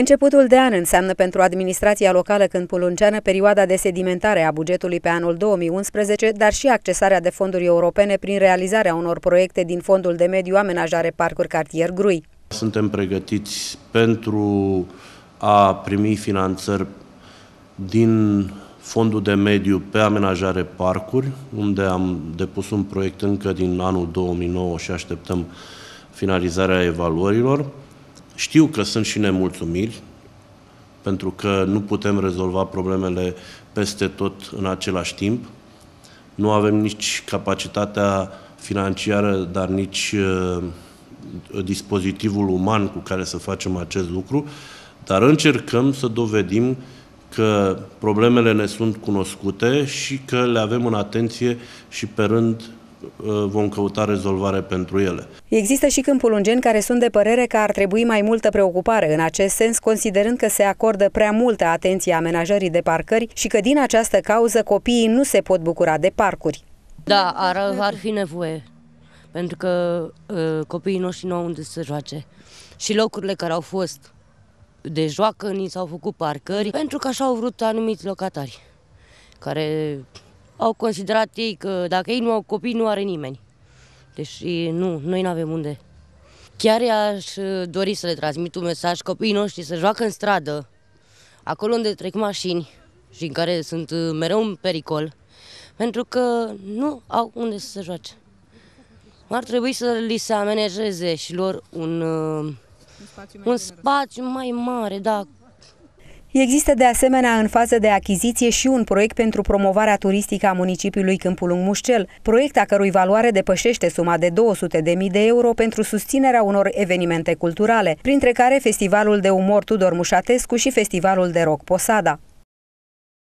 Începutul de an înseamnă pentru administrația locală când pulunceană perioada de sedimentare a bugetului pe anul 2011, dar și accesarea de fonduri europene prin realizarea unor proiecte din Fondul de Mediu Amenajare Parcuri Cartier Grui. Suntem pregătiți pentru a primi finanțări din Fondul de Mediu pe Amenajare Parcuri, unde am depus un proiect încă din anul 2009 și așteptăm finalizarea evaluărilor. Știu că sunt și nemulțumiri, pentru că nu putem rezolva problemele peste tot în același timp. Nu avem nici capacitatea financiară, dar nici uh, dispozitivul uman cu care să facem acest lucru, dar încercăm să dovedim că problemele ne sunt cunoscute și că le avem în atenție și pe rând Uh, vom căuta rezolvare pentru ele. Există și câmpul ungeni care sunt de părere că ar trebui mai multă preocupare în acest sens, considerând că se acordă prea multă atenție amenajării de parcări și că din această cauză copiii nu se pot bucura de parcuri. Da, ar, ar fi nevoie, pentru că uh, copiii noștri nu au unde să joace. Și locurile care au fost de joacă ni s-au făcut parcări, pentru că așa au vrut anumiți locatari, care au considerat ei că dacă ei nu au copii, nu are nimeni. Deci nu, noi nu avem unde. Chiar aș uh, dori să le transmit un mesaj copiii noștri să joacă în stradă, acolo unde trec mașini și în care sunt uh, mereu în pericol, pentru că nu au unde să se joace. Ar trebui să li se amenajeze și lor un, uh, un spațiu mai, un spațiu mai mare, da, Există de asemenea în fază de achiziție și un proiect pentru promovarea turistică a municipiului Câmpul Mușcel, proiect a cărui valoare depășește suma de 200.000 de euro pentru susținerea unor evenimente culturale, printre care Festivalul de Umor Tudor Mușatescu și Festivalul de Rock Posada.